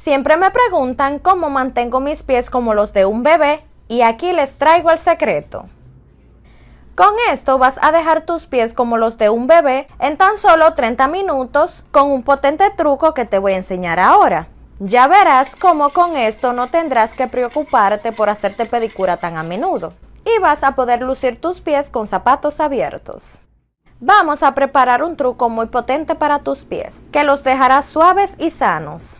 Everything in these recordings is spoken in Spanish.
Siempre me preguntan cómo mantengo mis pies como los de un bebé y aquí les traigo el secreto. Con esto vas a dejar tus pies como los de un bebé en tan solo 30 minutos con un potente truco que te voy a enseñar ahora. Ya verás cómo con esto no tendrás que preocuparte por hacerte pedicura tan a menudo y vas a poder lucir tus pies con zapatos abiertos. Vamos a preparar un truco muy potente para tus pies, que los dejará suaves y sanos.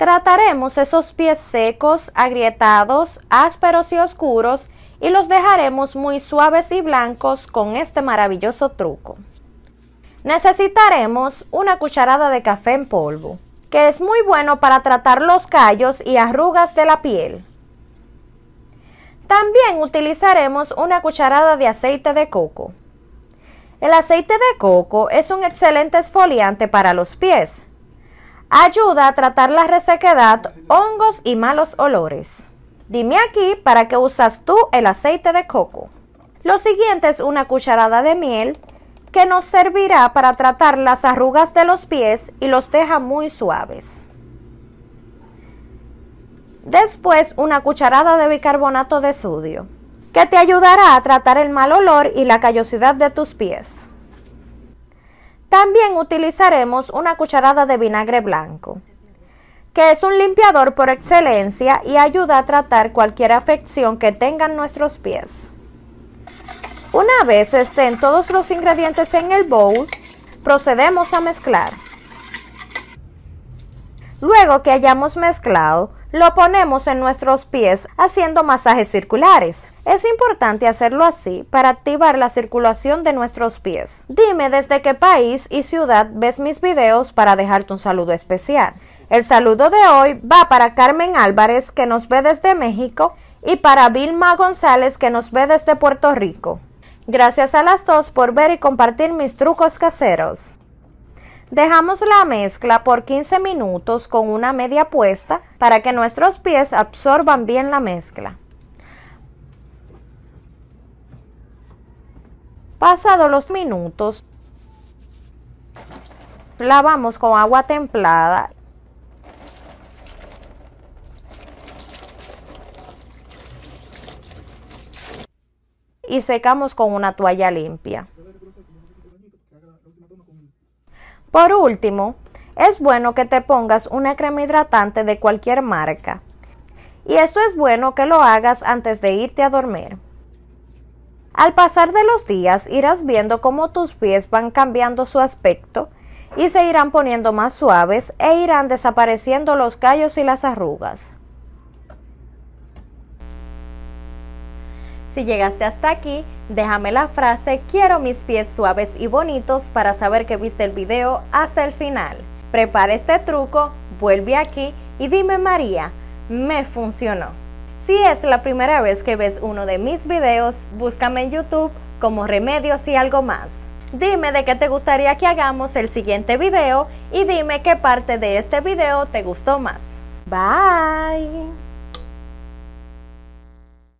Trataremos esos pies secos, agrietados, ásperos y oscuros y los dejaremos muy suaves y blancos con este maravilloso truco. Necesitaremos una cucharada de café en polvo, que es muy bueno para tratar los callos y arrugas de la piel. También utilizaremos una cucharada de aceite de coco. El aceite de coco es un excelente esfoliante para los pies, Ayuda a tratar la resequedad, hongos y malos olores. Dime aquí para qué usas tú el aceite de coco. Lo siguiente es una cucharada de miel que nos servirá para tratar las arrugas de los pies y los deja muy suaves. Después una cucharada de bicarbonato de sodio que te ayudará a tratar el mal olor y la callosidad de tus pies. También utilizaremos una cucharada de vinagre blanco, que es un limpiador por excelencia y ayuda a tratar cualquier afección que tengan nuestros pies. Una vez estén todos los ingredientes en el bowl, procedemos a mezclar. Luego que hayamos mezclado, lo ponemos en nuestros pies haciendo masajes circulares. Es importante hacerlo así para activar la circulación de nuestros pies. Dime desde qué país y ciudad ves mis videos para dejarte un saludo especial. El saludo de hoy va para Carmen Álvarez que nos ve desde México y para Vilma González que nos ve desde Puerto Rico. Gracias a las dos por ver y compartir mis trucos caseros. Dejamos la mezcla por 15 minutos con una media puesta para que nuestros pies absorban bien la mezcla. Pasados los minutos, lavamos con agua templada y secamos con una toalla limpia. Por último, es bueno que te pongas una crema hidratante de cualquier marca. Y esto es bueno que lo hagas antes de irte a dormir. Al pasar de los días irás viendo cómo tus pies van cambiando su aspecto y se irán poniendo más suaves e irán desapareciendo los callos y las arrugas. Si llegaste hasta aquí, déjame la frase quiero mis pies suaves y bonitos para saber que viste el video hasta el final. Prepara este truco, vuelve aquí y dime María, me funcionó. Si es la primera vez que ves uno de mis videos, búscame en YouTube como Remedios y algo más. Dime de qué te gustaría que hagamos el siguiente video y dime qué parte de este video te gustó más. Bye.